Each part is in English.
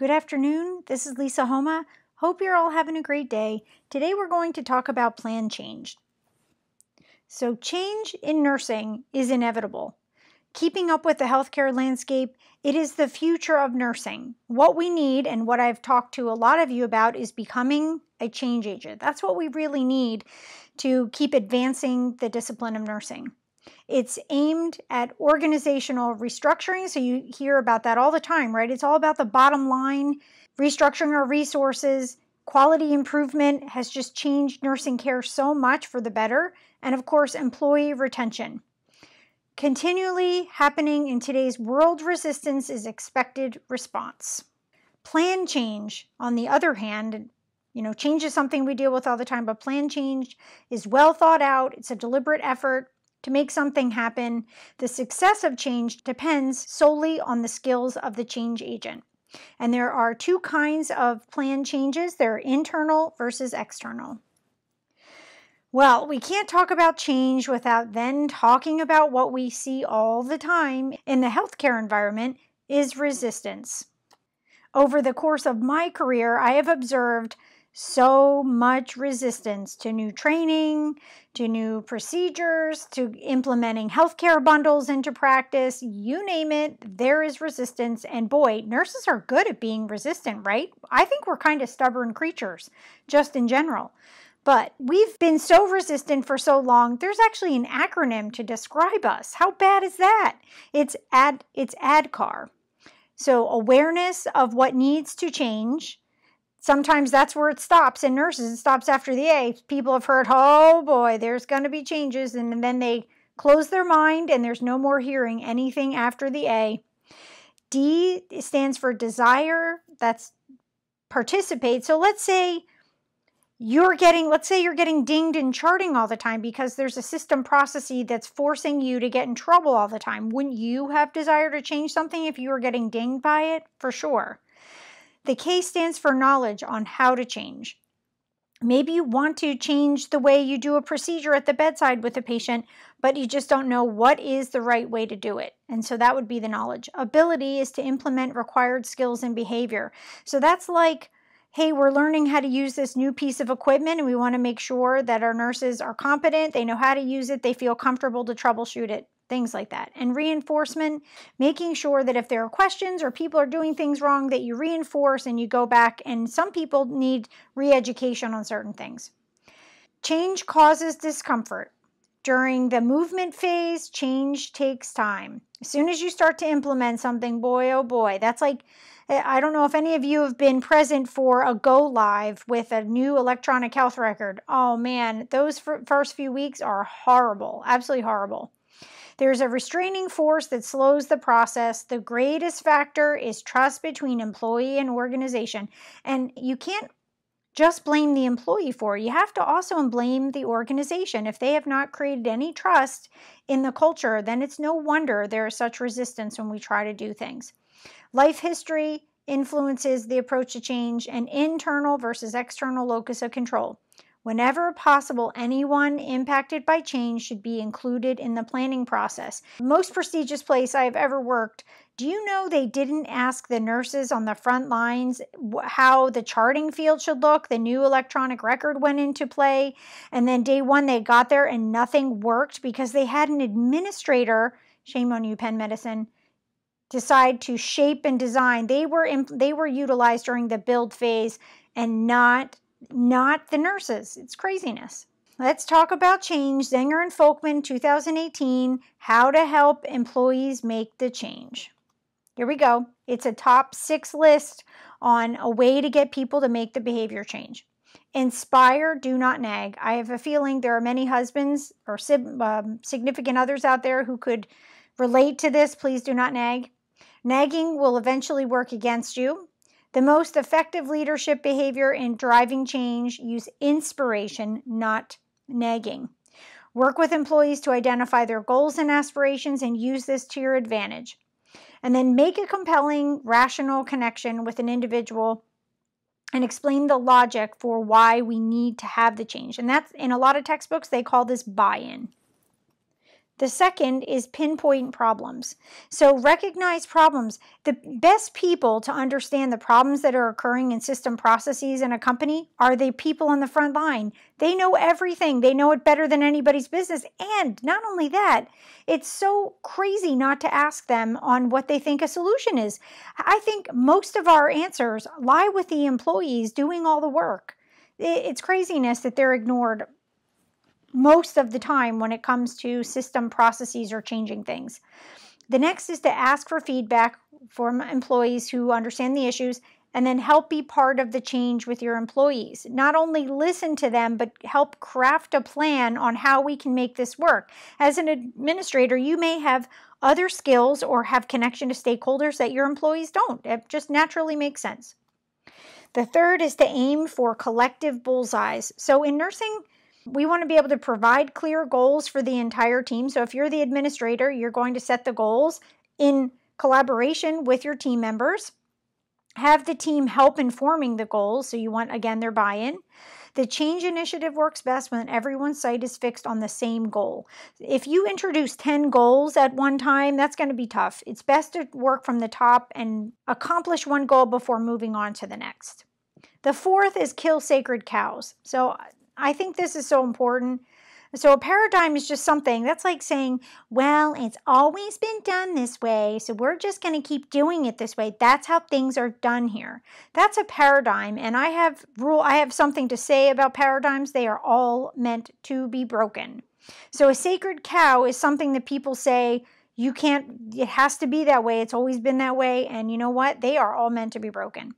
Good afternoon. This is Lisa Homa. Hope you're all having a great day. Today we're going to talk about plan change. So, change in nursing is inevitable. Keeping up with the healthcare landscape, it is the future of nursing. What we need, and what I've talked to a lot of you about, is becoming a change agent. That's what we really need to keep advancing the discipline of nursing. It's aimed at organizational restructuring. So you hear about that all the time, right? It's all about the bottom line, restructuring our resources. Quality improvement has just changed nursing care so much for the better. And of course, employee retention. Continually happening in today's world resistance is expected response. Plan change, on the other hand, you know, change is something we deal with all the time, but plan change is well thought out. It's a deliberate effort to make something happen, the success of change depends solely on the skills of the change agent. And there are two kinds of plan changes there are internal versus external. Well, we can't talk about change without then talking about what we see all the time in the healthcare environment is resistance. Over the course of my career, I have observed so much resistance to new training, to new procedures, to implementing healthcare bundles into practice. You name it, there is resistance. And boy, nurses are good at being resistant, right? I think we're kind of stubborn creatures, just in general. But we've been so resistant for so long, there's actually an acronym to describe us. How bad is that? It's AD, it's ADCAR. So awareness of what needs to change, sometimes that's where it stops in nurses it stops after the a people have heard oh boy there's going to be changes and then they close their mind and there's no more hearing anything after the a d stands for desire that's participate so let's say you're getting let's say you're getting dinged in charting all the time because there's a system processy that's forcing you to get in trouble all the time wouldn't you have desire to change something if you were getting dinged by it for sure the K stands for knowledge on how to change. Maybe you want to change the way you do a procedure at the bedside with a patient, but you just don't know what is the right way to do it. And so that would be the knowledge. Ability is to implement required skills and behavior. So that's like, hey, we're learning how to use this new piece of equipment, and we want to make sure that our nurses are competent, they know how to use it, they feel comfortable to troubleshoot it things like that. And reinforcement, making sure that if there are questions or people are doing things wrong, that you reinforce and you go back. And some people need re education on certain things. Change causes discomfort. During the movement phase, change takes time. As soon as you start to implement something, boy, oh boy, that's like I don't know if any of you have been present for a go live with a new electronic health record. Oh man, those first few weeks are horrible, absolutely horrible. There's a restraining force that slows the process. The greatest factor is trust between employee and organization. And you can't just blame the employee for. You have to also blame the organization. If they have not created any trust in the culture, then it's no wonder there is such resistance when we try to do things. Life history influences the approach to change and internal versus external locus of control. Whenever possible, anyone impacted by change should be included in the planning process. Most prestigious place I've ever worked, do you know they didn't ask the nurses on the front lines how the charting field should look? The new electronic record went into play, and then day one they got there and nothing worked because they had an administrator, shame on you, Penn Medicine, decide to shape and design. They were they were utilized during the build phase and not not the nurses. It's craziness. Let's talk about change. Zenger and Folkman, 2018, how to help employees make the change. Here we go. It's a top six list on a way to get people to make the behavior change. Inspire, do not nag. I have a feeling there are many husbands or um, significant others out there who could relate to this. Please do not nag. Nagging will eventually work against you. The most effective leadership behavior in driving change use inspiration, not nagging. Work with employees to identify their goals and aspirations and use this to your advantage. And then make a compelling, rational connection with an individual and explain the logic for why we need to have the change. And that's in a lot of textbooks, they call this buy in. The second is pinpoint problems. So recognize problems. The best people to understand the problems that are occurring in system processes in a company are the people on the front line. They know everything. They know it better than anybody's business. And not only that, it's so crazy not to ask them on what they think a solution is. I think most of our answers lie with the employees doing all the work. It's craziness that they're ignored most of the time when it comes to system processes or changing things. The next is to ask for feedback from employees who understand the issues and then help be part of the change with your employees. Not only listen to them, but help craft a plan on how we can make this work. As an administrator, you may have other skills or have connection to stakeholders that your employees don't. It just naturally makes sense. The third is to aim for collective bullseyes. So in nursing, we want to be able to provide clear goals for the entire team. So if you're the administrator, you're going to set the goals in collaboration with your team members. Have the team help in forming the goals. So you want, again, their buy in. The change initiative works best when everyone's sight is fixed on the same goal. If you introduce 10 goals at one time, that's going to be tough. It's best to work from the top and accomplish one goal before moving on to the next. The fourth is kill sacred cows. So I think this is so important. So a paradigm is just something that's like saying, well, it's always been done this way, so we're just going to keep doing it this way. That's how things are done here. That's a paradigm, and I have rule I have something to say about paradigms. They are all meant to be broken. So a sacred cow is something that people say you can't it has to be that way. It's always been that way, and you know what? They are all meant to be broken.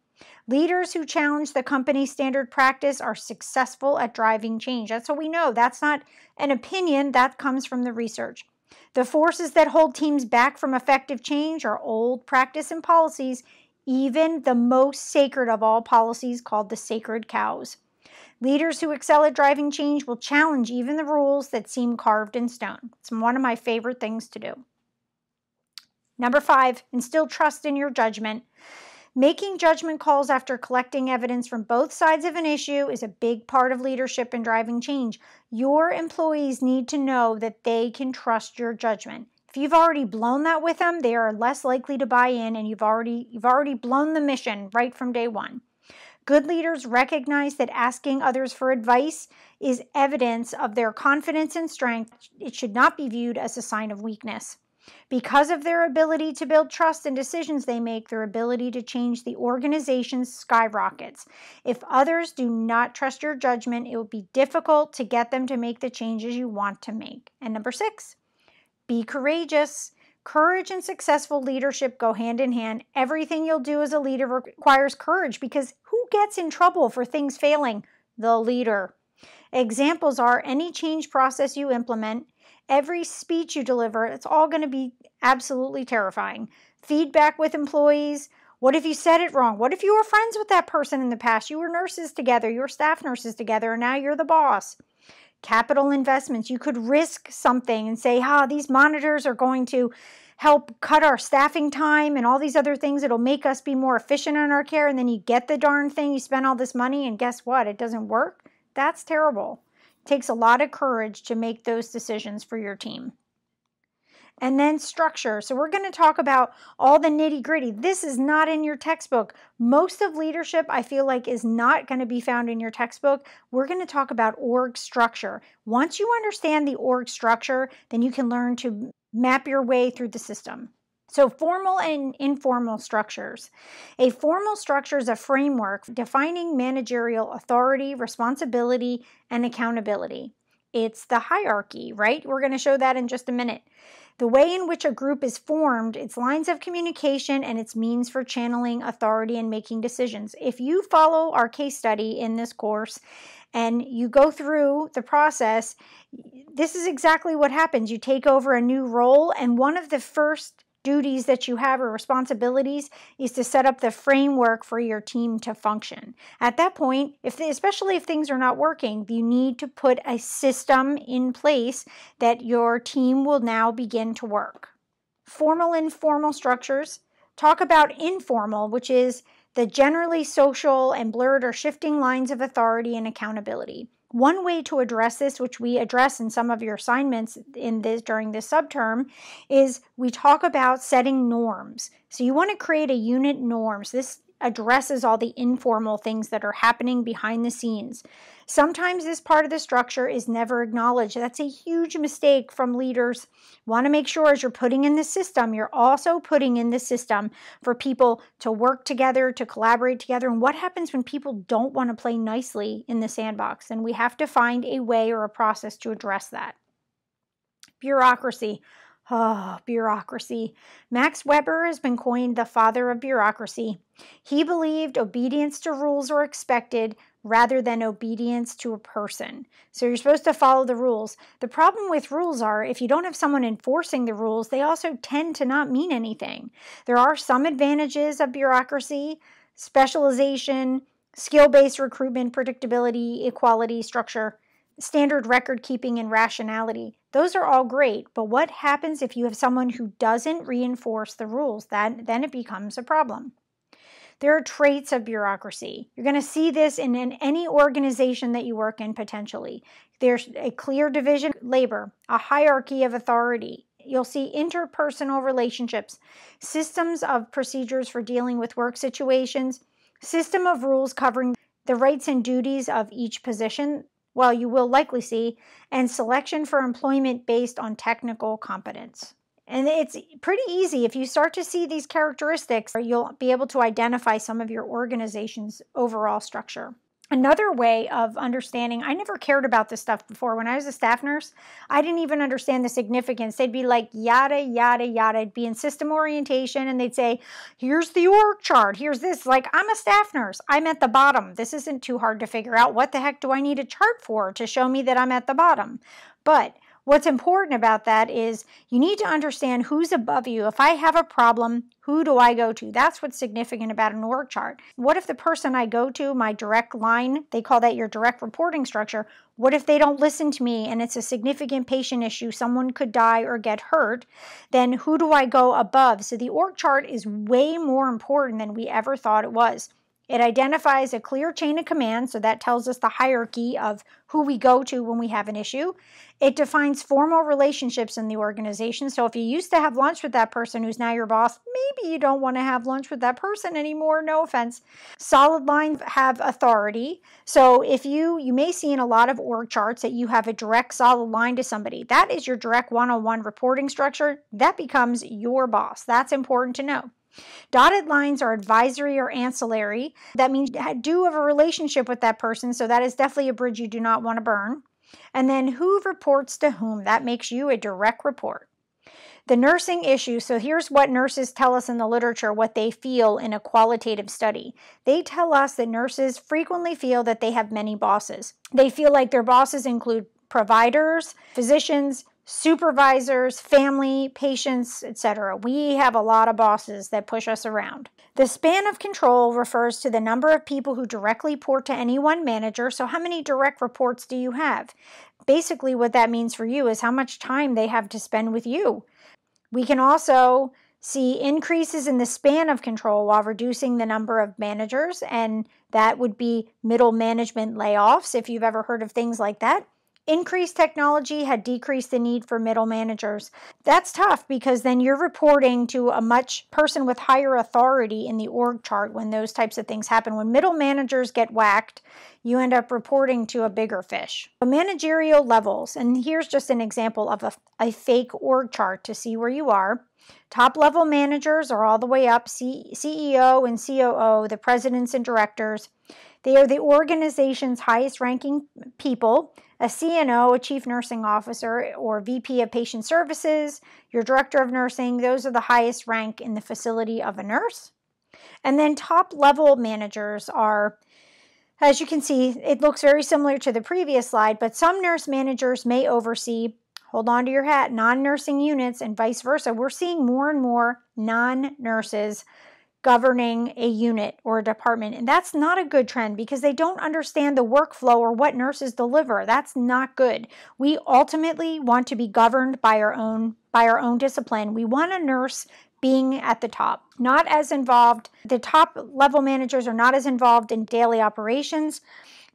Leaders who challenge the company standard practice are successful at driving change. That's what we know. That's not an opinion, that comes from the research. The forces that hold teams back from effective change are old practice and policies, even the most sacred of all policies called the sacred cows. Leaders who excel at driving change will challenge even the rules that seem carved in stone. It's one of my favorite things to do. Number five, instill trust in your judgment. Making judgment calls after collecting evidence from both sides of an issue is a big part of leadership and driving change. Your employees need to know that they can trust your judgment. If you've already blown that with them, they are less likely to buy in and you've already you've already blown the mission right from day 1. Good leaders recognize that asking others for advice is evidence of their confidence and strength. It should not be viewed as a sign of weakness. Because of their ability to build trust and decisions they make, their ability to change the organization skyrockets. If others do not trust your judgment, it will be difficult to get them to make the changes you want to make. And number six, be courageous. Courage and successful leadership go hand in hand. Everything you'll do as a leader requires courage because who gets in trouble for things failing? The leader. Examples are any change process you implement, every speech you deliver, it's all going to be absolutely terrifying. Feedback with employees. What if you said it wrong? What if you were friends with that person in the past? You were nurses together, you were staff nurses together, and now you're the boss. Capital investments. You could risk something and say, ah, oh, these monitors are going to help cut our staffing time and all these other things. It'll make us be more efficient in our care. And then you get the darn thing, you spend all this money, and guess what? It doesn't work. That's terrible takes a lot of courage to make those decisions for your team. And then structure. So, we're going to talk about all the nitty gritty. This is not in your textbook. Most of leadership, I feel like, is not going to be found in your textbook. We're going to talk about org structure. Once you understand the org structure, then you can learn to map your way through the system. So formal and informal structures. A formal structure is a framework defining managerial authority, responsibility, and accountability. It's the hierarchy, right? We're going to show that in just a minute. The way in which a group is formed, its lines of communication, and its means for channeling authority and making decisions. If you follow our case study in this course and you go through the process, this is exactly what happens. You take over a new role, and one of the first duties that you have or responsibilities is to set up the framework for your team to function. At that point, if they, especially if things are not working, you need to put a system in place that your team will now begin to work. Formal and informal structures. Talk about informal, which is the generally social and blurred or shifting lines of authority and accountability. One way to address this, which we address in some of your assignments in this during this subterm, is we talk about setting norms. So you want to create a unit norms. This addresses all the informal things that are happening behind the scenes. Sometimes this part of the structure is never acknowledged. That's a huge mistake from leaders. Want to make sure as you're putting in the system, you're also putting in the system for people to work together, to collaborate together. And what happens when people don't want to play nicely in the sandbox? And we have to find a way or a process to address that. Bureaucracy. Oh, bureaucracy. Max Weber has been coined the father of bureaucracy. He believed obedience to rules were expected rather than obedience to a person. So you're supposed to follow the rules. The problem with rules are if you don't have someone enforcing the rules, they also tend to not mean anything. There are some advantages of bureaucracy, specialization, skill based recruitment, predictability, equality, structure standard record keeping and rationality. Those are all great, but what happens if you have someone who doesn't reinforce the rules? That, then it becomes a problem. There are traits of bureaucracy. You're going to see this in, in, any organization that you work in potentially. There's a clear division of labor, a hierarchy of authority. You'll see interpersonal relationships, systems of procedures for dealing with work situations, system of rules covering the rights and duties of each position well, you will likely see, and selection for employment based on technical competence. And it's pretty easy. If you start to see these characteristics, you'll be able to identify some of your organization's overall structure. Another way of understanding, I never cared about this stuff before. When I was a staff nurse, I didn't even understand the significance. They'd be like, yada, yada, yada. i would be in system orientation, and they'd say, here's the org chart, here's this. Like, I'm a staff nurse, I'm at the bottom. This isn't too hard to figure out. What the heck do I need a chart for to show me that I'm at the bottom? But What's important about that is you need to understand who's above you. If I have a problem, who do I go to? That's what's significant about an org chart. What if the person I go to, my direct line, they call that your direct reporting structure, what if they don't listen to me and it's a significant patient issue, someone could die or get hurt? Then who do I go above? So the org chart is way more important than we ever thought it was. It identifies a clear chain of command, so that tells us the hierarchy of who we go to when we have an issue. It defines formal relationships in the organization. So if you used to have lunch with that person who's now your boss, maybe you don't want to have lunch with that person anymore, no offense. Solid lines have authority. So if you you may see in a lot of org charts that you have a direct solid line to somebody. That is your direct one-on-one reporting structure. That becomes your boss. That's important to know. Dotted lines are advisory or ancillary. That means do have a relationship with that person, so that is definitely a bridge you do not want to burn. And then who reports to whom? That makes you a direct report. The nursing issue. So, here's what nurses tell us in the literature what they feel in a qualitative study. They tell us that nurses frequently feel that they have many bosses. They feel like their bosses include providers, physicians, supervisors, family, patients, etc. We have a lot of bosses that push us around. The span of control refers to the number of people who directly report to any one manager. So, how many direct reports do you have? Basically, what that means for you is how much time they have to spend with you. We can also see increases in the span of control while reducing the number of managers, and that would be middle management layoffs, if you've ever heard of things like that. Increased technology had decreased the need for middle managers. That's tough because then you're reporting to a much person with higher authority in the org chart when those types of things happen. When middle managers get whacked, you end up reporting to a bigger fish. So managerial levels, and here's just an example of a, a fake org chart to see where you are. Top level managers are all the way up C CEO and COO, the presidents and directors. They are the organization's highest ranking people a CNO, a chief nursing officer, or VP of patient services, your director of nursing, those are the highest rank in the facility of a nurse. And then top level managers are, as you can see, it looks very similar to the previous slide, but some nurse managers may oversee, hold on to your hat, non nursing units and vice versa. We're seeing more and more non nurses governing a unit or a department. And that's not a good trend because they don't understand the workflow or what nurses deliver. That's not good. We ultimately want to be governed by our own by our own discipline. We want a nurse being at the top, not as involved. The top level managers are not as involved in daily operations.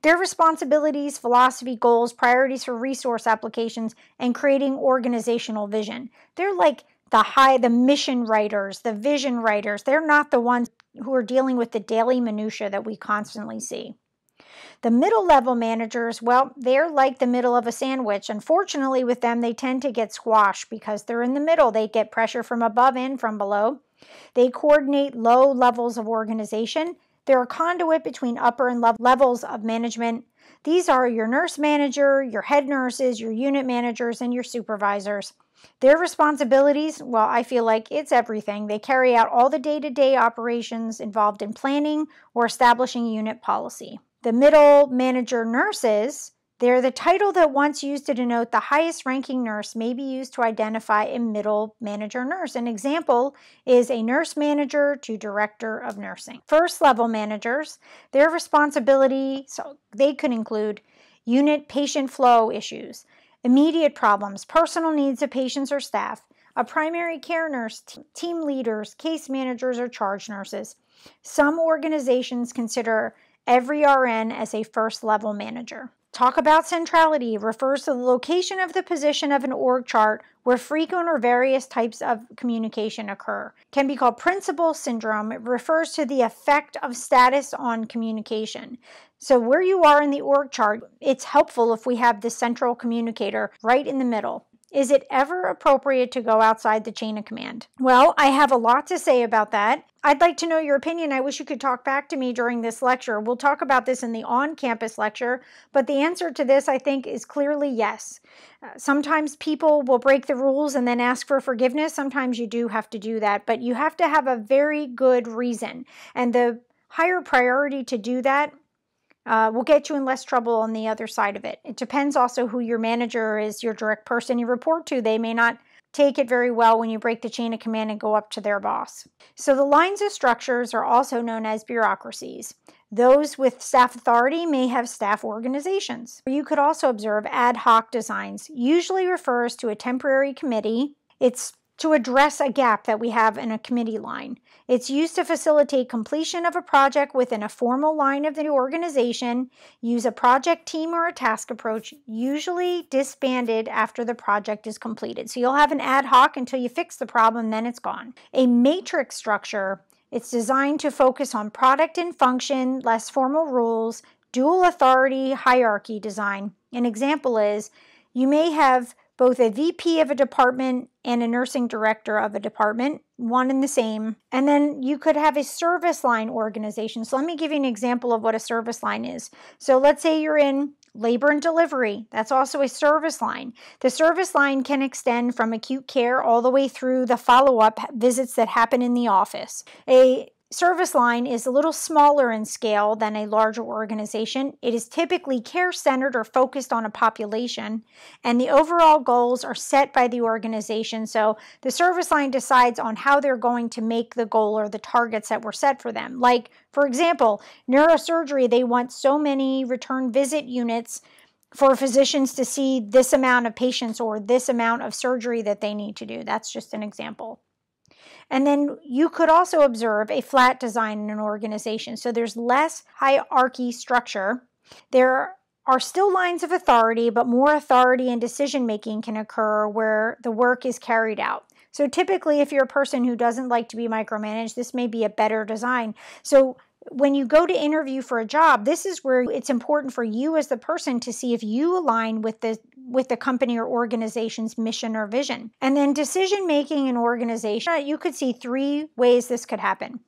Their responsibilities, philosophy, goals, priorities for resource applications, and creating organizational vision. They're like the high the mission writers the vision writers they're not the ones who are dealing with the daily minutia that we constantly see the middle level managers well they're like the middle of a sandwich unfortunately with them they tend to get squashed because they're in the middle they get pressure from above and from below they coordinate low levels of organization they're a conduit between upper and levels of management these are your nurse manager your head nurses your unit managers and your supervisors their responsibilities, well, I feel like it's everything. They carry out all the day to day operations involved in planning or establishing unit policy. The middle manager nurses, they're the title that once used to denote the highest ranking nurse may be used to identify a middle manager nurse. An example is a nurse manager to director of nursing. First level managers, their responsibility, so they could include unit patient flow issues, immediate problems, personal needs of patients or staff, a primary care nurse, team leaders, case managers, or charge nurses. Some organizations consider every RN as a first level manager talk about centrality refers to the location of the position of an org chart where frequent or various types of communication occur. Can be called principal syndrome. It refers to the effect of status on communication. So where you are in the org chart, it's helpful if we have the central communicator right in the middle. Is it ever appropriate to go outside the chain of command? Well, I have a lot to say about that. I'd like to know your opinion. I wish you could talk back to me during this lecture. We'll talk about this in the on campus lecture, but the answer to this, I think, is clearly yes. Uh, sometimes people will break the rules and then ask for forgiveness. Sometimes you do have to do that, but you have to have a very good reason. And the higher priority to do that uh, will get you in less trouble on the other side of it. It depends also who your manager is, your direct person you report to. They may not take it very well when you break the chain of command and go up to their boss. So, the lines of structures are also known as bureaucracies. Those with staff authority may have staff organizations. You could also observe ad hoc designs, usually refers to a temporary committee. It's to address a gap that we have in a committee line. It's used to facilitate completion of a project within a formal line of the organization, use a project team or a task approach, usually disbanded after the project is completed. So you'll have an ad hoc until you fix the problem, then it's gone. A matrix structure, it's designed to focus on product and function, less formal rules, dual authority hierarchy design. An example is you may have both a VP of a department and a nursing director of a department, one and the same. And then you could have a service line organization. So let me give you an example of what a service line is. So let's say you're in labor and delivery. That's also a service line. The service line can extend from acute care all the way through the follow up visits that happen in the office. A service line is a little smaller in scale than a larger organization. It is typically care centered or focused on a population, and the overall goals are set by the organization. So the service line decides on how they're going to make the goal or the targets that were set for them. Like, for example, neurosurgery, they want so many return visit units for physicians to see this amount of patients or this amount of surgery that they need to do. That's just an example. And then you could also observe a flat design in an organization. So there's less hierarchy structure. There are still lines of authority, but more authority and decision making can occur where the work is carried out. So typically, if you're a person who doesn't like to be micromanaged, this may be a better design. So when you go to interview for a job, this is where it's important for you as the person to see if you align with the with the company or organization's mission or vision. And then decision making in organization, you could see three ways this could happen.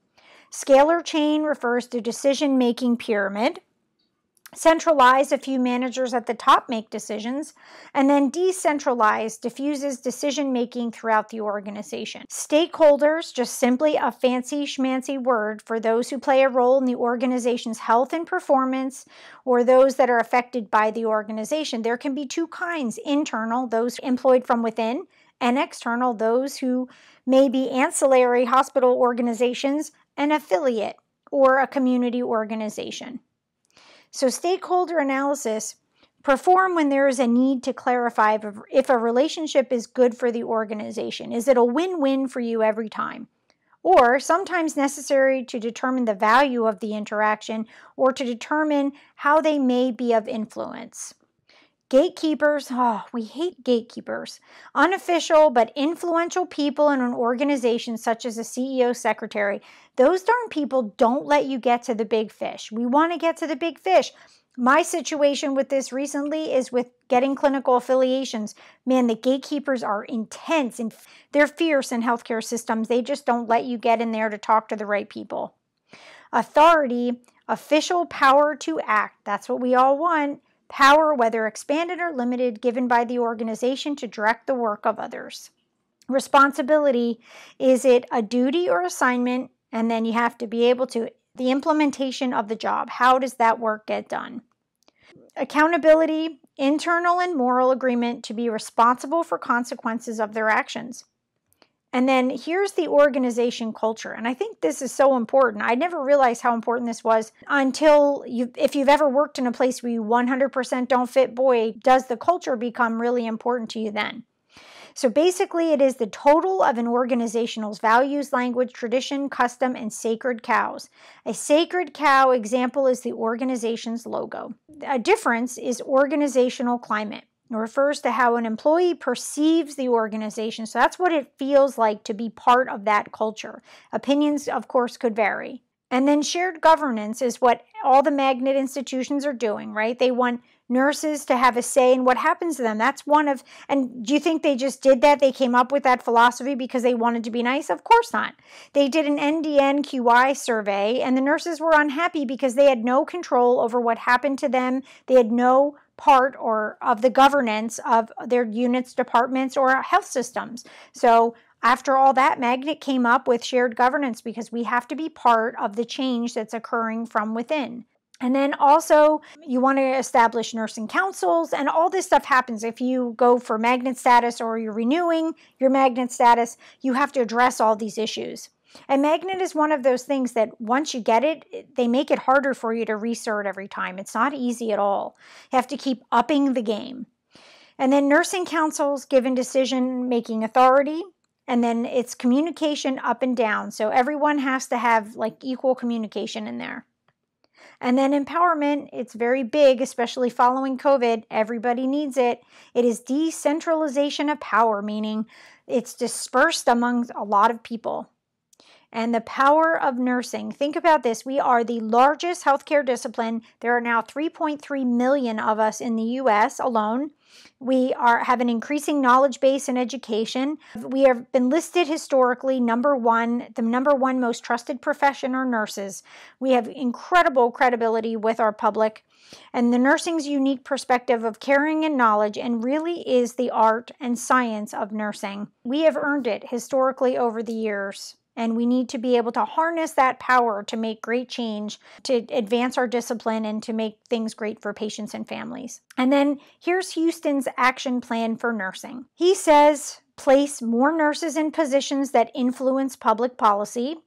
Scalar chain refers to decision making pyramid. Centralized, a few managers at the top make decisions, and then decentralized diffuses decision making throughout the organization. Stakeholders, just simply a fancy schmancy word for those who play a role in the organization's health and performance or those that are affected by the organization. There can be two kinds internal, those employed from within, and external, those who may be ancillary hospital organizations, an affiliate, or a community organization. So, stakeholder analysis perform when there is a need to clarify if, a relationship is good for the organization. Is it a win win for you every time? Or sometimes necessary to determine the value of the interaction or to determine how they may be of influence. Gatekeepers, oh, we hate gatekeepers. Unofficial but influential people in an organization such as a CEO secretary, those darn people don't let you get to the big fish. We want to get to the big fish. My situation with this recently is with getting clinical affiliations. Man, the gatekeepers are intense and they're fierce in healthcare systems. They just don't let you get in there to talk to the right people. Authority, official power to act. That's what we all want power, whether expanded or limited, given by the organization to direct the work of others. Responsibility is it a duty or assignment? And then you have to be able to, the implementation of the job. How does that work get done? Accountability, internal and moral agreement to be responsible for consequences of their actions. And then here's the organization culture. And I think this is so important. I never realized how important this was until you if you've ever worked in a place where you 100% don't fit, boy, does the culture become really important to you then. So basically, it is the total of an organizational's values, language, tradition, custom, and sacred cows. A sacred cow example is the organization's logo. A difference is organizational climate. It refers to how an employee perceives the organization. So that's what it feels like to be part of that culture. Opinions, of course, could vary. And then shared governance is what all the magnet institutions are doing, right? They want nurses to have a say in what happens to them. That's one of, and do you think they just did that? They came up with that philosophy because they wanted to be nice? Of course not. They did an NDN QI survey, and the nurses were unhappy because they had no control over what happened to them. They had no part or of the governance of their units, departments, or health systems. So after all that, Magnet came up with shared governance because we have to be part of the change that's occurring from within. And then also, you want to establish nursing councils, and all this stuff happens. If you go for magnet status or you're renewing your magnet status, you have to address all these issues. A magnet is one of those things that once you get it, they make it harder for you to resort every time. It's not easy at all. You have to keep upping the game. And then nursing councils given decision making authority. And then it's communication up and down. So everyone has to have like equal communication in there. And then empowerment, it's very big, especially following COVID. Everybody needs it. It is decentralization of power, meaning it's dispersed among a lot of people and the power of nursing. Think about this. We are the largest healthcare discipline. There are now 3.3 million of us in the US alone. We are have an increasing knowledge base and education. We have been listed historically number 1, the number 1 most trusted profession are nurses. We have incredible credibility with our public. And the nursing's unique perspective of caring and knowledge and really is the art and science of nursing. We have earned it historically over the years. And we need to be able to harness that power to make great change, to advance our discipline, and to make things great for patients and families. And then here's Houston's action plan for nursing. He says, place more nurses in positions that influence public policy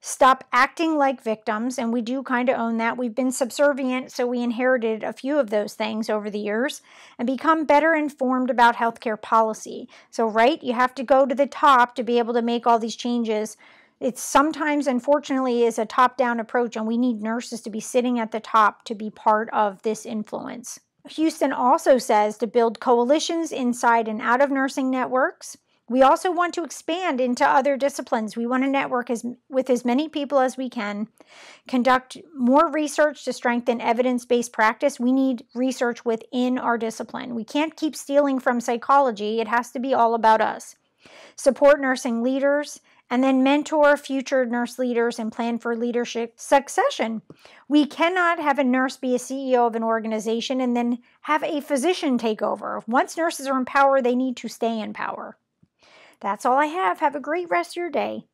stop acting like victims, and we do kind of own that. We've been subservient, so we inherited a few of those things over the years, and become better informed about healthcare policy. So, right, you have to go to the top to be able to make all these changes. It sometimes, unfortunately, is a top down approach, and we need nurses to be sitting at the top to be part of this influence. Houston also says to build coalitions inside and out of nursing networks we also want to expand into other disciplines. We want to network as, with as many people as we can, conduct more research to strengthen evidence based practice. We need research within our discipline. We can't keep stealing from psychology, it has to be all about us. Support nursing leaders. And then mentor future nurse leaders and plan for leadership succession. We cannot have a nurse be a CEO of an organization and then have a physician take over. Once nurses are in power, they need to stay in power. That's all I have. Have a great rest of your day.